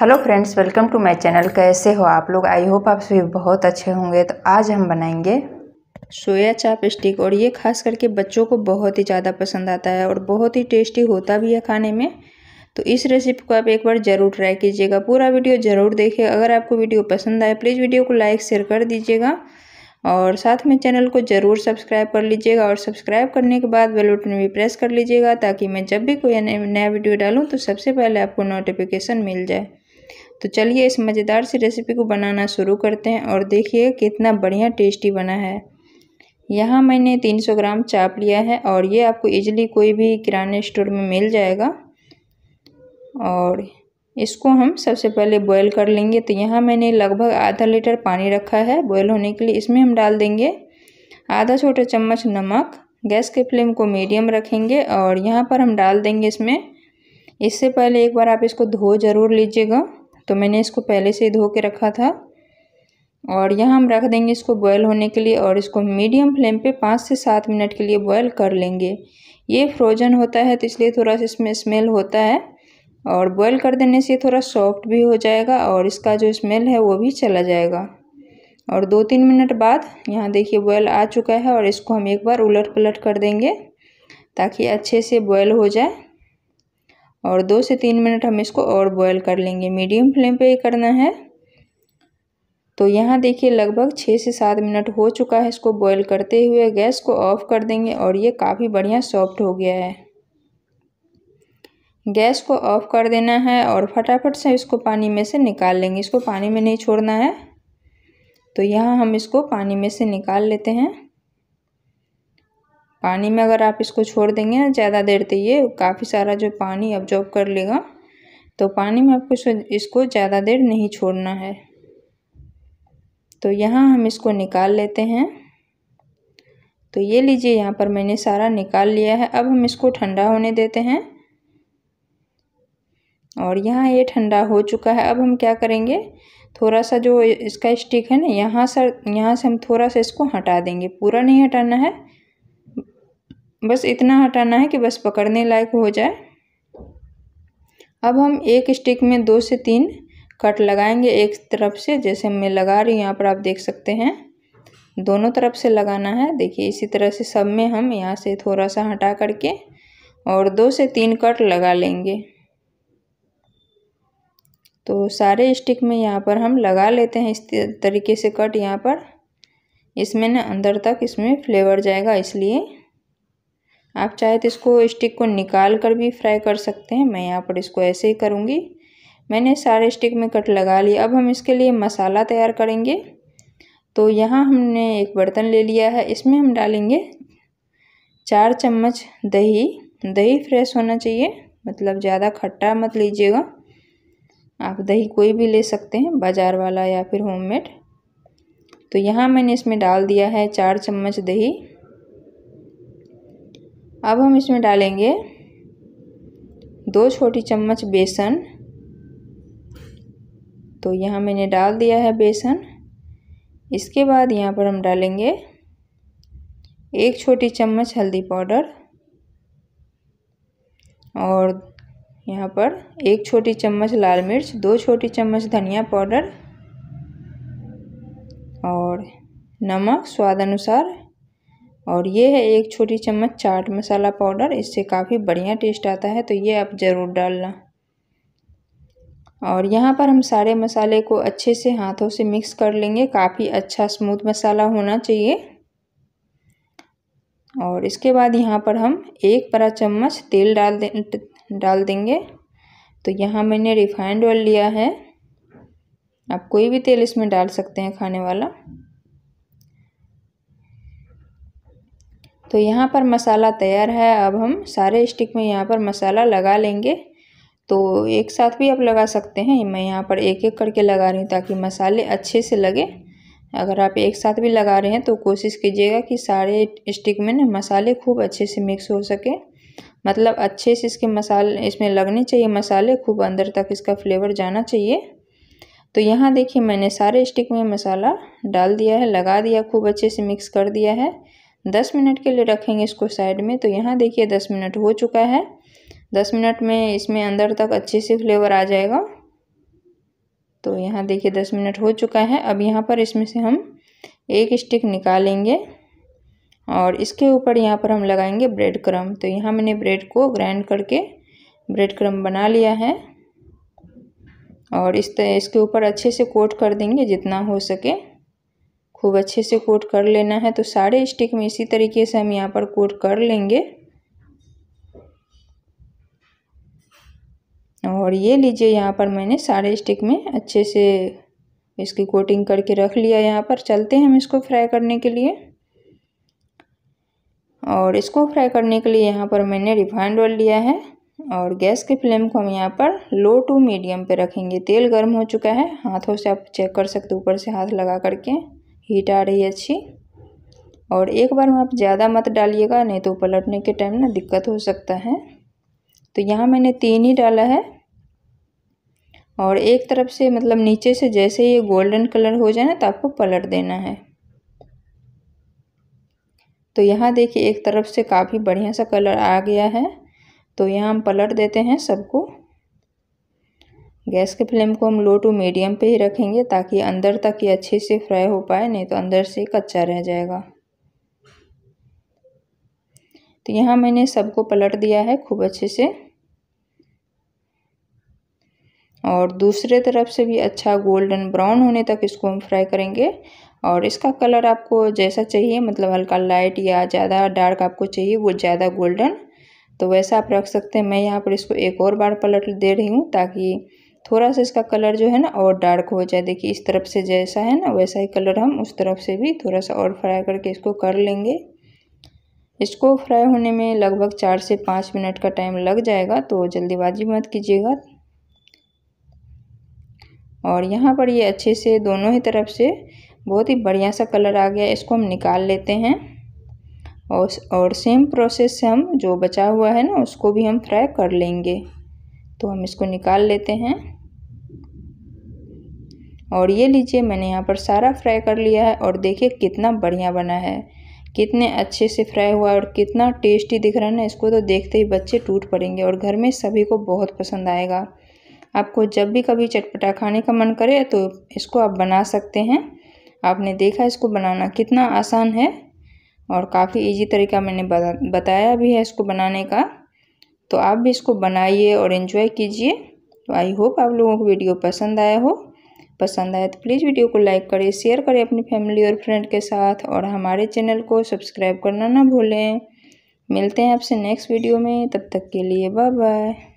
hello friends welcome to my channel कैसे हो आप लोग आई होप आप सभी बहुत अच्छे होंगे तो आज हम बनाएंगे सोया चाप स्टिक और ये खास करके बच्चों को बहुत ही ज़्यादा पसंद आता है और बहुत ही टेस्टी होता भी है खाने में तो इस रेसिपी को आप एक बार ज़रूर ट्राई कीजिएगा पूरा वीडियो ज़रूर देखिए अगर आपको वीडियो पसंद आए प्लीज़ वीडियो को लाइक शेयर कर दीजिएगा और साथ में चैनल को ज़रूर सब्सक्राइब कर लीजिएगा और सब्सक्राइब करने के बाद बेल बटन भी प्रेस कर लीजिएगा ताकि मैं जब भी कोई नया वीडियो डालूँ तो सबसे पहले आपको नोटिफिकेशन मिल जाए तो चलिए इस मज़ेदार सी रेसिपी को बनाना शुरू करते हैं और देखिए कितना बढ़िया टेस्टी बना है यहाँ मैंने 300 ग्राम चाप लिया है और ये आपको इजीली कोई भी किराने स्टोर में मिल जाएगा और इसको हम सबसे पहले बॉयल कर लेंगे तो यहाँ मैंने लगभग आधा लीटर पानी रखा है बॉयल होने के लिए इसमें हम डाल देंगे आधा छोटा चम्मच नमक गैस के फ्लेम को मीडियम रखेंगे और यहाँ पर हम डाल देंगे इसमें इससे पहले एक बार आप इसको धो ज़रूर लीजिएगा तो मैंने इसको पहले से ही धो के रखा था और यहाँ हम रख देंगे इसको बॉयल होने के लिए और इसको मीडियम फ्लेम पे पाँच से सात मिनट के लिए बॉयल कर लेंगे ये फ्रोजन होता है तो इसलिए थोड़ा सा इसमें स्मेल होता है और बॉयल कर देने से थोड़ा सॉफ्ट भी हो जाएगा और इसका जो स्मेल है वो भी चला जाएगा और दो तीन मिनट बाद यहाँ देखिए बॉयल आ चुका है और इसको हम एक बार उलट पलट कर देंगे ताकि अच्छे से बॉयल हो जाए और दो से तीन मिनट हम इसको और बॉयल कर लेंगे मीडियम फ्लेम पे ही करना है तो यहाँ देखिए लगभग छः से सात मिनट हो चुका है इसको बॉयल करते हुए गैस को ऑफ़ कर देंगे और ये काफ़ी बढ़िया सॉफ्ट हो गया है गैस को ऑफ़ कर देना है और फटाफट से इसको पानी में से निकाल लेंगे इसको पानी में नहीं छोड़ना है तो यहाँ हम इसको पानी में से निकाल लेते हैं पानी में अगर आप इसको छोड़ देंगे ना ज़्यादा देर तक ये काफ़ी सारा जो पानी अब्जॉर्ब कर लेगा तो पानी में आपको इसको ज़्यादा देर नहीं छोड़ना है तो यहाँ हम इसको निकाल लेते हैं तो ये लीजिए यहाँ पर मैंने सारा निकाल लिया है अब हम इसको ठंडा होने देते हैं और यहाँ ये ठंडा हो चुका है अब हम क्या करेंगे थोड़ा सा जो इसका स्टिक है ना यहाँ सर यहाँ से हम थोड़ा सा इसको हटा देंगे पूरा नहीं हटाना है बस इतना हटाना है कि बस पकड़ने लायक हो जाए अब हम एक स्टिक में दो से तीन कट लगाएंगे एक तरफ से जैसे मैं लगा रही हूँ यहाँ पर आप देख सकते हैं दोनों तरफ से लगाना है देखिए इसी तरह से सब में हम यहाँ से थोड़ा सा हटा करके और दो से तीन कट लगा लेंगे तो सारे स्टिक में यहाँ पर हम लगा लेते हैं इस तरीके से कट यहाँ पर इसमें ना अंदर तक इसमें फ्लेवर जाएगा इसलिए आप चाहे तो इसको स्टिक को निकाल कर भी फ्राई कर सकते हैं मैं यहाँ पर इसको ऐसे ही करूँगी मैंने सारे स्टिक में कट लगा लिया अब हम इसके लिए मसाला तैयार करेंगे तो यहाँ हमने एक बर्तन ले लिया है इसमें हम डालेंगे चार चम्मच दही दही फ्रेश होना चाहिए मतलब ज़्यादा खट्टा मत लीजिएगा आप दही कोई भी ले सकते हैं बाज़ार वाला या फिर होममेड तो यहाँ मैंने इसमें डाल दिया है चार चम्मच दही अब हम इसमें डालेंगे दो छोटी चम्मच बेसन तो यहाँ मैंने डाल दिया है बेसन इसके बाद यहाँ पर हम डालेंगे एक छोटी चम्मच हल्दी पाउडर और यहाँ पर एक छोटी चम्मच लाल मिर्च दो छोटी चम्मच धनिया पाउडर और नमक स्वाद अनुसार और ये है एक छोटी चम्मच चाट मसाला पाउडर इससे काफ़ी बढ़िया टेस्ट आता है तो ये आप ज़रूर डालना और यहाँ पर हम सारे मसाले को अच्छे से हाथों से मिक्स कर लेंगे काफ़ी अच्छा स्मूथ मसाला होना चाहिए और इसके बाद यहाँ पर हम एक बड़ा चम्मच तेल डाल दे डाल देंगे तो यहाँ मैंने रिफाइंड ऑयल लिया है आप कोई भी तेल इसमें डाल सकते हैं खाने वाला तो यहाँ पर मसाला तैयार है अब हम सारे स्टिक में यहाँ पर मसाला लगा लेंगे तो एक साथ भी आप लगा सकते हैं मैं यहाँ पर एक एक करके लगा रही हूँ ताकि मसाले अच्छे से लगे अगर आप एक साथ भी लगा रहे हैं तो कोशिश कीजिएगा कि सारे स्टिक में ना मसाले खूब अच्छे से मिक्स हो सके मतलब अच्छे से इसके मसाले इसमें लगने चाहिए मसाले खूब अंदर तक इसका फ्लेवर जाना चाहिए तो यहाँ देखिए मैंने सारे स्टिक में मसाला डाल दिया है लगा दिया खूब अच्छे से मिक्स कर दिया है दस मिनट के लिए रखेंगे इसको साइड में तो यहाँ देखिए दस मिनट हो चुका है दस मिनट में इसमें अंदर तक अच्छे से फ्लेवर आ जाएगा तो यहाँ देखिए दस मिनट हो चुका है अब यहाँ पर इसमें से हम एक स्टिक निकालेंगे और इसके ऊपर यहाँ पर हम लगाएंगे ब्रेड क्रम तो यहाँ मैंने ब्रेड को ग्राइंड करके ब्रेड क्रम बना लिया है और इस इसके ऊपर अच्छे से कोट कर देंगे जितना हो सके खूब अच्छे से कोट कर लेना है तो सारे स्टिक में इसी तरीके से हम यहाँ पर कोट कर लेंगे और ये लीजिए यहाँ पर मैंने सारे स्टिक में अच्छे से इसकी कोटिंग करके रख लिया यहाँ पर चलते हैं हम इसको फ्राई करने के लिए और इसको फ्राई करने के लिए यहाँ पर मैंने रिफाइंड ऑयल लिया है और गैस के फ्लेम को हम यहाँ पर लो टू मीडियम पे रखेंगे तेल गर्म हो चुका है हाथों से आप चेक कर सकते हो ऊपर से हाथ लगा करके हीट आ रही है अच्छी और एक बार में आप ज़्यादा मत डालिएगा नहीं तो पलटने के टाइम ना दिक्कत हो सकता है तो यहाँ मैंने तीन ही डाला है और एक तरफ से मतलब नीचे से जैसे ये गोल्डन कलर हो जाए ना तो आपको पलट देना है तो यहाँ देखिए एक तरफ से काफ़ी बढ़िया सा कलर आ गया है तो यहाँ हम पलट देते हैं सबको गैस के फ्लेम को हम लो टू मीडियम पे ही रखेंगे ताकि अंदर तक ये अच्छे से फ्राई हो पाए नहीं तो अंदर से कच्चा रह जाएगा तो यहाँ मैंने सबको पलट दिया है खूब अच्छे से और दूसरे तरफ से भी अच्छा गोल्डन ब्राउन होने तक इसको हम फ्राई करेंगे और इसका कलर आपको जैसा चाहिए मतलब हल्का लाइट या ज़्यादा डार्क आपको चाहिए वो ज़्यादा गोल्डन तो वैसा आप रख सकते हैं मैं यहाँ पर इसको एक और बार पलट दे रही हूँ ताकि थोड़ा सा इसका कलर जो है ना और डार्क हो जाए देखिए इस तरफ से जैसा है ना वैसा ही कलर हम उस तरफ से भी थोड़ा सा और फ्राई करके इसको कर लेंगे इसको फ्राई होने में लगभग चार से पाँच मिनट का टाइम लग जाएगा तो जल्दीबाजी मत कीजिएगा और यहाँ पर ये अच्छे से दोनों ही तरफ से बहुत ही बढ़िया सा कलर आ गया इसको हम निकाल लेते हैं और और सेम प्रोसेस से हम जो बचा हुआ है ना उसको भी हम फ्राई कर लेंगे तो हम इसको निकाल लेते हैं और ये लीजिए मैंने यहाँ पर सारा फ्राई कर लिया है और देखिए कितना बढ़िया बना है कितने अच्छे से फ्राई हुआ है और कितना टेस्टी दिख रहा है ना इसको तो देखते ही बच्चे टूट पड़ेंगे और घर में सभी को बहुत पसंद आएगा आपको जब भी कभी चटपटा खाने का मन करे तो इसको आप बना सकते हैं आपने देखा इसको बनाना कितना आसान है और काफ़ी इजी तरीका मैंने बताया भी है इसको बनाने का तो आप भी इसको बनाइए और इन्जॉय कीजिए तो आई होप आप लोगों को वीडियो पसंद आया हो पसंद आया तो प्लीज़ वीडियो को लाइक करें शेयर करें अपनी फैमिली और फ्रेंड के साथ और हमारे चैनल को सब्सक्राइब करना ना भूलें मिलते हैं आपसे नेक्स्ट वीडियो में तब तक के लिए बाय बाय